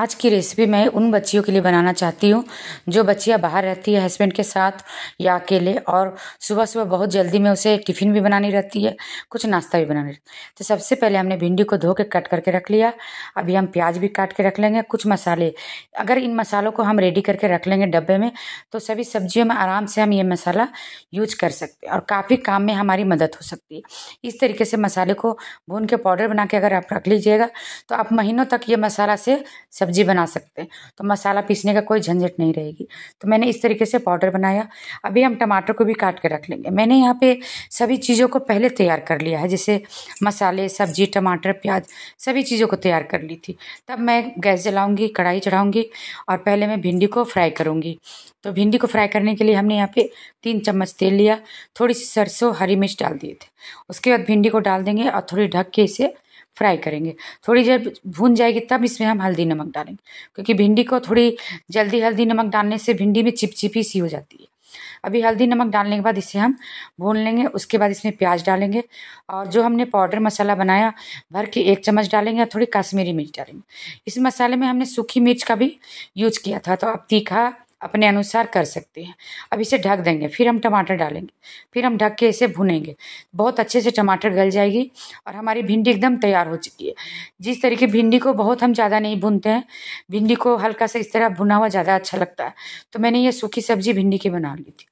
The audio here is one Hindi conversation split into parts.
आज की रेसिपी मैं उन बच्चियों के लिए बनाना चाहती हूँ जो बच्चियाँ बाहर रहती है हस्बैंड के साथ या अकेले और सुबह सुबह बहुत जल्दी में उसे टिफ़िन भी बनानी रहती है कुछ नाश्ता भी बनाना रहती है तो सबसे पहले हमने भिंडी को धो के कट करके रख लिया अभी हम प्याज भी काट के रख लेंगे कुछ मसाले अगर इन मसालों को हम रेडी करके रख लेंगे डब्बे में तो सभी सब्जियों में आराम से हम ये मसाला यूज कर सकते हैं और काफ़ी काम में हमारी मदद हो सकती है इस तरीके से मसाले को भून के पाउडर बना के अगर आप रख लीजिएगा तो आप महीनों तक ये मसाला से सब्जी बना सकते हैं तो मसाला पीसने का कोई झंझट नहीं रहेगी तो मैंने इस तरीके से पाउडर बनाया अभी हम टमाटर को भी काट के रख लेंगे मैंने यहाँ पे सभी चीज़ों को पहले तैयार कर लिया है जैसे मसाले सब्जी टमाटर प्याज सभी चीज़ों को तैयार कर ली थी तब मैं गैस जलाऊँगी कढ़ाई चढ़ाऊँगी और पहले मैं भिंडी को फ्राई करूँगी तो भिंडी को फ्राई करने के लिए हमने यहाँ पे तीन चम्मच तेल लिया थोड़ी सी सरसों हरी मिर्च डाल दिए थे उसके बाद भिंडी को डाल देंगे और थोड़ी ढक के इसे फ्राई करेंगे थोड़ी देर भून जाएगी तब इसमें हम हल्दी नमक डालेंगे क्योंकि भिंडी को थोड़ी जल्दी हल्दी नमक डालने से भिंडी में चिपचिपी सी हो जाती है अभी हल्दी नमक डालने के बाद इसे हम भून लेंगे उसके बाद इसमें प्याज डालेंगे और जो हमने पाउडर मसाला बनाया भर के एक चम्मच डालेंगे और थोड़ी कश्मीरी मिर्च डालेंगे इस मसाले में हमने सूखी मिर्च का भी यूज किया था तो अब तीखा अपने अनुसार कर सकते हैं अब इसे ढक देंगे फिर हम टमाटर डालेंगे फिर हम ढक के इसे भुनेंगे बहुत अच्छे से टमाटर गल जाएगी और हमारी भिंडी एकदम तैयार हो चुकी है जिस तरीके भिंडी को बहुत हम ज़्यादा नहीं भूनते हैं भिंडी को हल्का सा इस तरह भुना हुआ ज़्यादा अच्छा लगता है तो मैंने ये सूखी सब्जी भिंडी की बना ली थी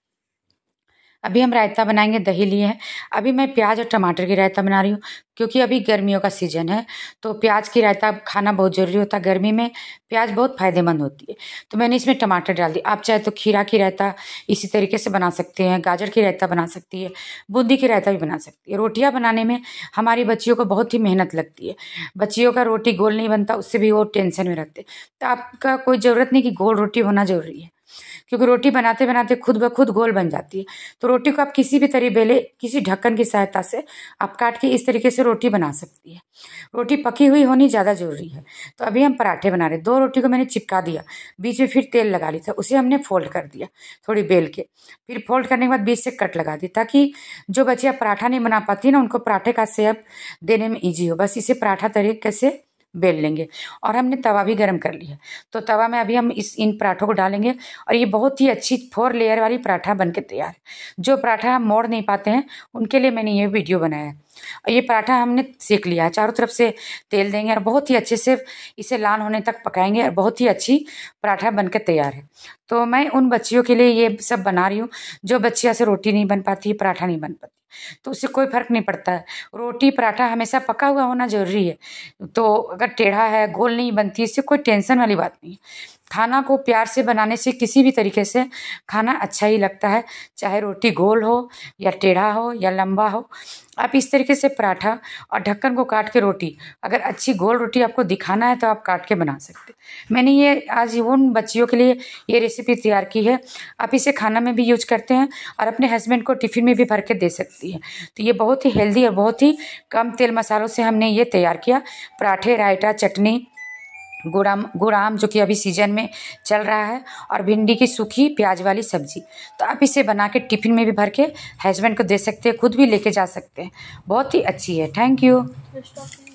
अभी हम रायता बनाएंगे दही लिए हैं अभी मैं प्याज और टमाटर की रायता बना रही हूँ क्योंकि अभी गर्मियों का सीज़न है तो प्याज की रायता खाना बहुत ज़रूरी होता है गर्मी में प्याज बहुत फ़ायदेमंद होती है तो मैंने इसमें टमाटर डाल दिया आप चाहे तो खीरा की रायता इसी तरीके से बना सकते हैं गाजर की रायता बना सकती है बूंदी की रायता भी बना सकती है रोटियाँ बनाने में हमारी बच्चियों को बहुत ही मेहनत लगती है बच्चियों का रोटी गोल नहीं बनता उससे भी वो टेंशन में रहते तो आपका कोई ज़रूरत नहीं कि गोल रोटी होना ज़रूरी है क्योंकि रोटी बनाते बनाते खुद ब खुद गोल बन जाती है तो रोटी को आप किसी भी तरी बेले किसी ढक्कन की सहायता से आप काट के इस तरीके से रोटी बना सकती है रोटी पकी हुई होनी ज़्यादा ज़रूरी है तो अभी हम पराठे बना रहे दो रोटी को मैंने चिपका दिया बीच में फिर तेल लगा लिया था उसे हमने फोल्ड कर दिया थोड़ी बेल के फिर फोल्ड करने के बाद बीच से कट लगा दी ताकि जो बच्चियाँ पराठा नहीं बना पाती ना उनको पराठे का सेब देने में ईजी हो बस इसे पराठा तरीके से बेल लेंगे और हमने तवा भी गर्म कर लिया तो तवा में अभी हम इस इन पराठों को डालेंगे और ये बहुत ही अच्छी फोर लेयर वाली पराठा बन के तैयार जो पराठा हम मोड़ नहीं पाते हैं उनके लिए मैंने ये वीडियो बनाया है और ये पराठा हमने सेक लिया है चारों तरफ से तेल देंगे और बहुत ही अच्छे से इसे लाल होने तक पकाएंगे और बहुत ही अच्छी पराठा बनकर तैयार है तो मैं उन बच्चियों के लिए ये सब बना रही हूँ जो बच्चिया से रोटी नहीं बन पाती पराठा नहीं बन पाती तो उससे कोई फर्क नहीं पड़ता है रोटी पराठा हमेशा पका हुआ होना जरूरी है तो अगर टेढ़ा है गोल नहीं बनती इससे कोई टेंशन वाली बात नहीं है खाना को प्यार से बनाने से किसी भी तरीके से खाना अच्छा ही लगता है चाहे रोटी गोल हो या टेढ़ा हो या लंबा हो आप इस तरीके से पराठा और ढक्कन को काट के रोटी अगर अच्छी गोल रोटी आपको दिखाना है तो आप काट के बना सकते मैंने ये आज उन बच्चियों के लिए ये रेसिपी तैयार की है आप इसे खाना में भी यूज करते हैं और अपने हस्बैंड को टिफ़िन में भी भर के दे सकती है तो ये बहुत ही हेल्दी और बहुत ही कम तेल मसालों से हमने ये तैयार किया पराठे रायता चटनी गुड़ाम गुड़ाम जो कि अभी सीजन में चल रहा है और भिंडी की सूखी प्याज वाली सब्जी तो आप इसे बना के टिफ़िन में भी भर के हस्बैंड को दे सकते हैं खुद भी लेके जा सकते हैं बहुत ही अच्छी है थैंक यू